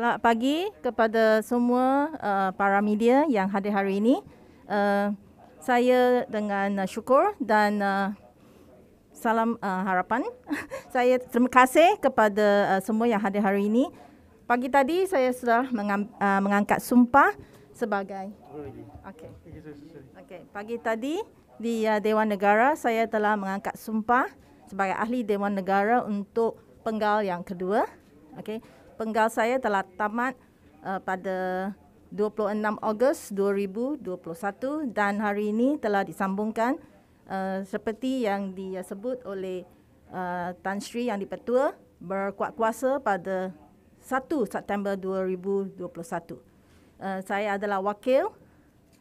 Selamat pagi kepada semua uh, para media yang hadir hari ini. Uh, saya dengan uh, syukur dan uh, salam uh, harapan. saya terima kasih kepada uh, semua yang hadir hari ini. Pagi tadi saya sudah mengam, uh, mengangkat sumpah sebagai Okey. Okey, pagi tadi di uh, Dewan Negara saya telah mengangkat sumpah sebagai ahli Dewan Negara untuk penggal yang kedua. Okey penggal saya telah tamat uh, pada 26 Ogos 2021 dan hari ini telah disambungkan uh, seperti yang disebut oleh uh, Tan Sri yang dipertua berkuat kuasa pada 1 September 2021. Uh, saya adalah wakil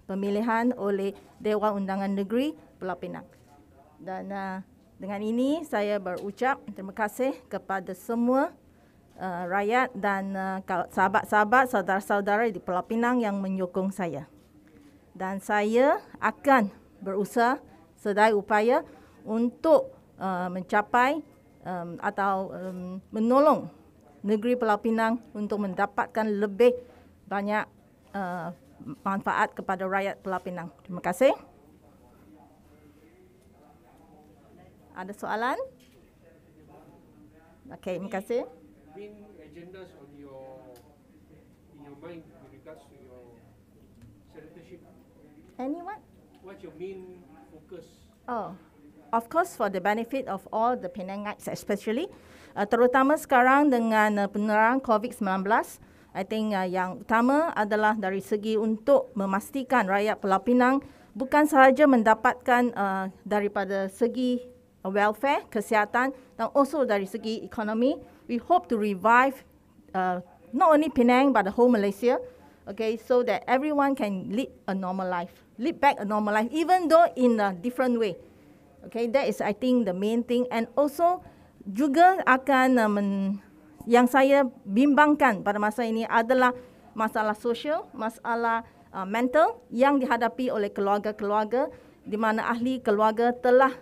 pemilihan oleh Dewan Undangan Negeri Pulau Pinang. Dan uh, dengan ini saya berucap terima kasih kepada semua uh, rakyat dan uh, sahabat-sahabat, saudara-saudara di Pulau Pinang yang menyokong saya. Dan saya akan berusaha sedaya upaya untuk uh, mencapai um, atau um, menolong negeri Pulau Pinang untuk mendapatkan lebih banyak uh, manfaat kepada rakyat Pulau Pinang. Terima kasih. Ada soalan? Okay, terima kasih main agendas on your in your mind with regards to your senatorship? Any what? What's your main focus? Oh, of course for the benefit of all the Penangites especially. Uh, terutama sekarang dengan uh, penularan COVID-19, I think uh, yang utama adalah dari segi untuk memastikan rakyat Pulau Pinang bukan sahaja mendapatkan uh, daripada segi welfare, kesihatan dan also dari segi ekonomi we hope to revive uh, not only Penang but the whole Malaysia. Okay, so that everyone can lead a normal life, lead back a normal life, even though in a different way. Okay, that is I think the main thing. And also juga akan um, yang saya bimbangkan pada masa ini adalah masalah sosial, masalah uh, mental yang dihadapi oleh keluarga-keluarga di mana ahli keluarga telah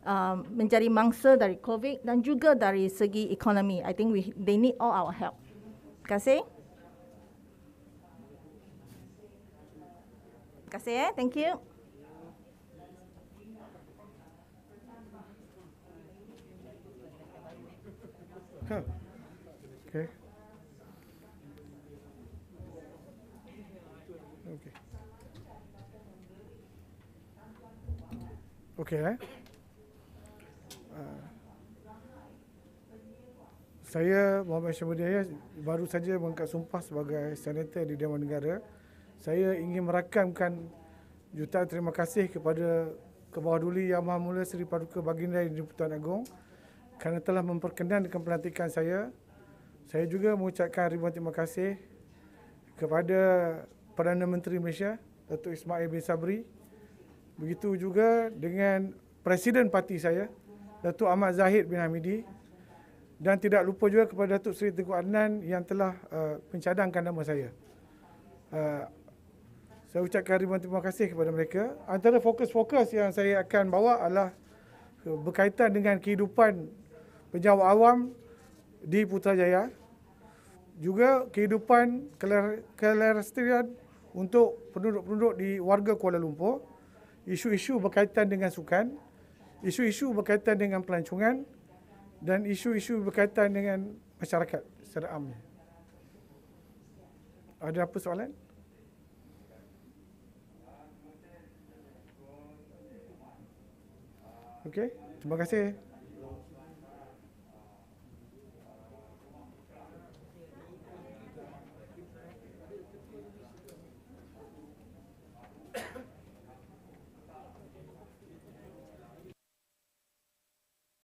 Um, menjadi mangsa dari COVID dan juga dari segi ekonomi. I think we they need all our help. Terima kasih. Terima kasih. Eh. Thank you. Okay. Okay. Okay. Eh? Saya Muhammad Syamudiyah baru saja mengangkat sumpah sebagai senator di Dewan Negara. Saya ingin merakamkan jutaan terima kasih kepada Kebawah Duli Yang Maha Mulia Seri Paduka Baginda Yang Dipertuan Agong kerana telah memperkenankan pelantikan saya. Saya juga mengucapkan ribuan terima kasih kepada Perdana Menteri Malaysia Datuk Ismail bin Sabri. Begitu juga dengan Presiden parti saya Datuk Ahmad Zahid bin Hamidi dan tidak lupa juga kepada Datuk Seri Teguh Adnan yang telah uh, mencadangkan nama saya. Uh, saya ucapkan ribuan terima kasih kepada mereka. Antara fokus-fokus yang saya akan bawa adalah uh, berkaitan dengan kehidupan penjawat awam di Putrajaya. Juga kehidupan kelerestrian untuk penduduk-penduduk di warga Kuala Lumpur. Isu-isu berkaitan dengan sukan. Isu-isu berkaitan dengan pelancongan dan isu-isu berkaitan dengan masyarakat secara amnya. Ada apa soalan? Okey, terima kasih.